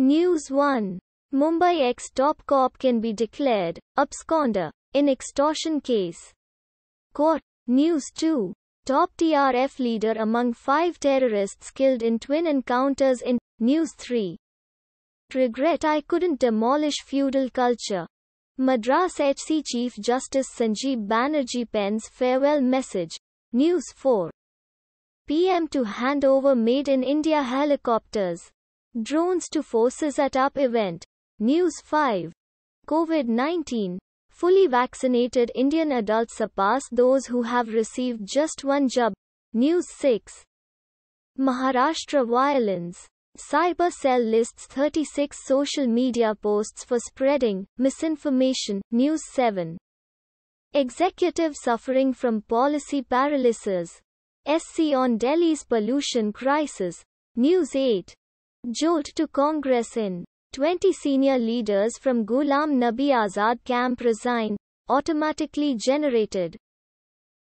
News 1. Mumbai ex top cop can be declared absconder in extortion case. Court. News 2. Top TRF leader among five terrorists killed in twin encounters in News 3. Regret I couldn't demolish feudal culture. Madras HC Chief Justice Sanjeev Banerjee pens farewell message. News 4. PM to hand over made in India helicopters. Drones to forces at UP event. News 5. COVID-19. Fully vaccinated Indian adults surpass those who have received just one jab. News 6. Maharashtra violence. Cyber Cell lists 36 social media posts for spreading misinformation. News 7. Executive suffering from policy paralysis. SC on Delhi's pollution crisis. News 8. Jolt to Congress in 20 senior leaders from Ghulam Nabi Azad camp resign, automatically generated.